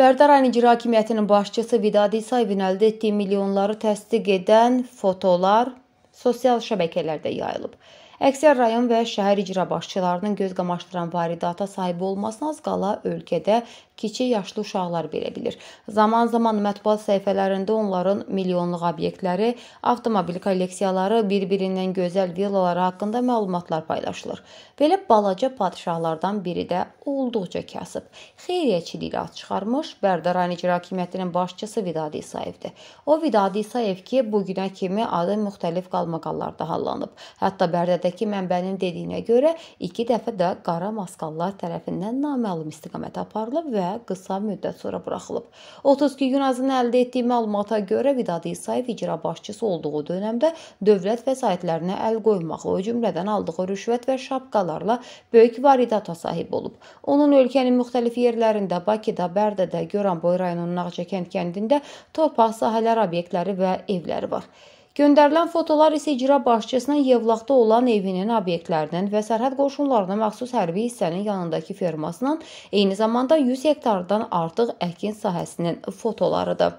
Bərdə rayon İcra Hakimiyyətinin başçısı Vidadi İsayevin əldə etdiyi milyonları təsdiq edən fotolar sosial şəbəkələrdə yayılıb. Əksər rayon və şəhər icra başçılarının göz qamaşdıran varidata sahib olmasına az qala ölkədə kiçik yaşlı uşaqlar belə bilir. Zaman-zaman mətbuat səhifələrində onların milyonluq obyektləri, avtomobil kolleksiyaları, bir-birindən gözəl villaları haqqında məlumatlar paylaşılır. Belə balaca padşahlardan biri də olduqca kasıb. Xeyriyyəçiliyi ad çıxarmış Bərdə rayon icra hakimiyyətinin başçısı Vidadi İsayevdir. O Vidadi İsayev ki, bu günə kimi adı müxtəlif qalmaqallarda hallanıb. Hətta Bərdədə Xəbərdəki mənbənin dediyinə görə 2 dəfə də qara maskallar tərəfindən naməlum istiqamətə aparılıb və qısa müddət sonra buraxılıb. 32 gün azın əldə etdiyi məlumata görə Vidadi İsayev icra başçısı olduğu dövrdə dövlət vəsaitlərinə əl qoymaqla, o cümlədən aldığı rüşvət və şapkalarla böyük varidata sahib olub. Onun ölkənin müxtəlif yerlərində Bakıda, Bərdədə, Goranboy rayonunun Ağcakənd kəndində torpaq sahələr obyektləri və evləri var. Göndərilən fotolar isə icra başçısının Yevlaxda olan evinin obyektlərinin və sərhəd qoşunlarına məxsus hərbi hissənin yanındakı fermasının, eyni zamanda 100 hektardan artıq əkin sahəsinin fotolarıdır.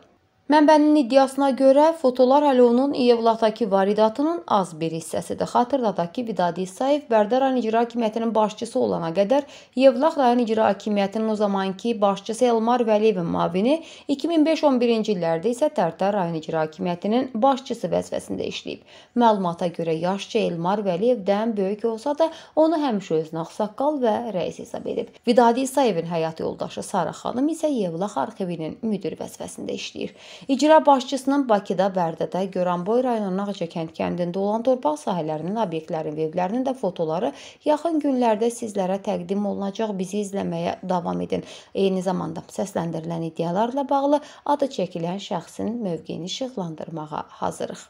Mənbənin iddiasına görə fotolar Alonun Yevlatdakı varidatının az bir hissəsidir. Xatırladaq ki, Vidadi İsayev Bərdə rayon icra hakimiyyətinin başçısı olana qədər Yevlax rayon icra hakimiyyətinin o zamanki başçısı Elmar Vəliyevin müavini 2005-11-ci illərdə isə Tərtə rayon icra hakimiyyətinin başçısı vəzifəsində işləyib. Məlumata görə yaşca Elmar Vəliyevdən böyük olsa da, onu həmişə özünə ağsaqqal və rəis hesab edib. Vidadi İsayevin həyat yoldaşı Sara xanım isə Yevlax arxivinin müdir vəzifəsində işləyir. İcra başçısının Bakıda, Bərdədə, Goranboy rayonunun Ağcəkənd kəndində olan torpaq sahələrinin, obyektlərin, evlərinin də fotoları yaxın günlərdə sizlərə təqdim olunacaq. Bizi izləməyə davam edin. Eyni zamanda səsləndirilən iddialarla bağlı adı çəkilən şəxsin mövqeyini işıqlandırmağa hazırıq.